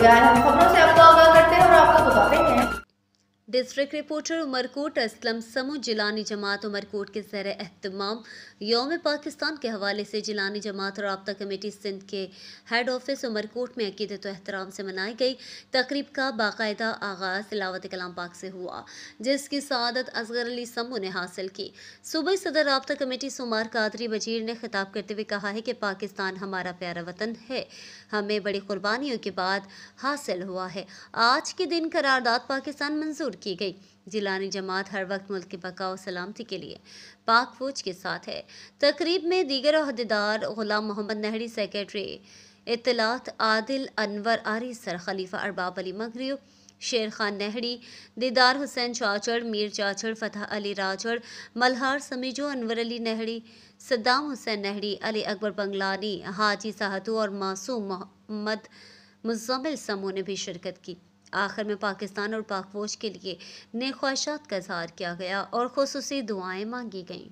大家好。डिस्ट्रिक्ट reporter Umarkot Aslam Samoo Jilani जमात उमरकोट के जर अहतमाम योम पाकिस्तान के हवाले से जिलानी जमात और रबता कमेटी सिंध के हेड ऑफिस उमरकोट में अकीदत तो से मनाई गई तकरीब का बाकायदा आगाज़ तिलावत कलाम पाक से हुआ जिसकी सदत असगर अली समू ने हासिल की सूबे सदर रबता कमेटी सुमार कादरी वजीर ने खिताब करते हुए कहा है कि पाकिस्तान हमारा प्यारा वतन है हमें बड़ी कुर्बानियों के बाद हासिल हुआ है आज के दिन करारदाद पाकिस्तान मंजूर की गई जिलानी जमात हर वक्त मुल्क की बका सलामती के लिए पाक फौज के साथ है तकरीब में दीगर अहदेदार गुलाम मोहम्मद नहरी सेक्रेटरी इतलात आदिल अनवर आरी सर खलीफा अरबाब अली मगरियो शेर खान नेहड़ी दीदार हुसैन चाचड़ मीर चाचड़ फतह अली राजड़ मल्हार समीजो अनवर अली नेहड़ी सद्दाम हुसैन नेहड़ी अली अकबर बंगलानी हाजी साहतू और मासूम मोहम्मद मुजमिल समूह ने भी शिरकत की आखिर में पाकिस्तान और पाक फौज के लिए नए ख्वाहिशात का इजहार किया गया और खसूस दुआएँ मांगी गईं